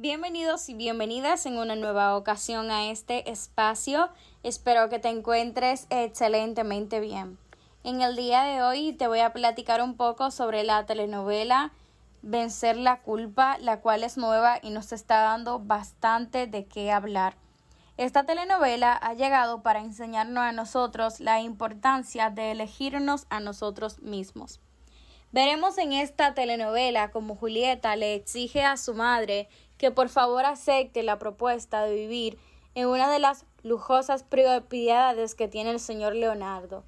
Bienvenidos y bienvenidas en una nueva ocasión a este espacio. Espero que te encuentres excelentemente bien. En el día de hoy te voy a platicar un poco sobre la telenovela Vencer la culpa, la cual es nueva y nos está dando bastante de qué hablar. Esta telenovela ha llegado para enseñarnos a nosotros la importancia de elegirnos a nosotros mismos. Veremos en esta telenovela como Julieta le exige a su madre que por favor acepte la propuesta de vivir en una de las lujosas propiedades que tiene el señor Leonardo.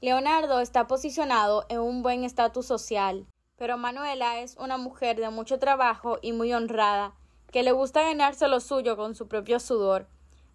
Leonardo está posicionado en un buen estatus social, pero Manuela es una mujer de mucho trabajo y muy honrada, que le gusta ganarse lo suyo con su propio sudor.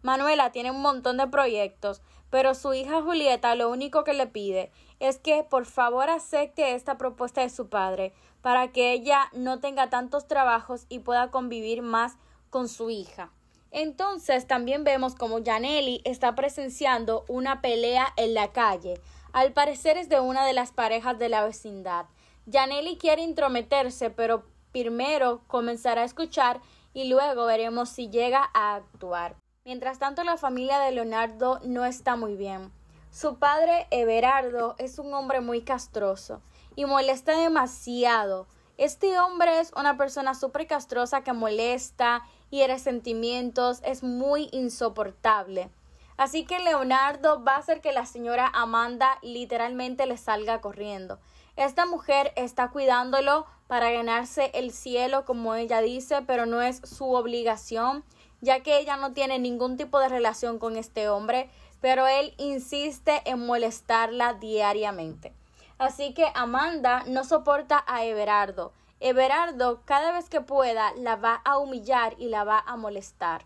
Manuela tiene un montón de proyectos, pero su hija Julieta lo único que le pide es que por favor acepte esta propuesta de su padre para que ella no tenga tantos trabajos y pueda convivir más con su hija. Entonces también vemos como Janelli está presenciando una pelea en la calle. Al parecer es de una de las parejas de la vecindad. Janelli quiere intrometerse, pero primero comenzará a escuchar y luego veremos si llega a actuar. Mientras tanto, la familia de Leonardo no está muy bien. Su padre, Everardo, es un hombre muy castroso y molesta demasiado. Este hombre es una persona súper castrosa que molesta, hiere sentimientos, es muy insoportable. Así que Leonardo va a hacer que la señora Amanda literalmente le salga corriendo. Esta mujer está cuidándolo para ganarse el cielo, como ella dice, pero no es su obligación ya que ella no tiene ningún tipo de relación con este hombre, pero él insiste en molestarla diariamente. Así que Amanda no soporta a Everardo. Everardo cada vez que pueda la va a humillar y la va a molestar.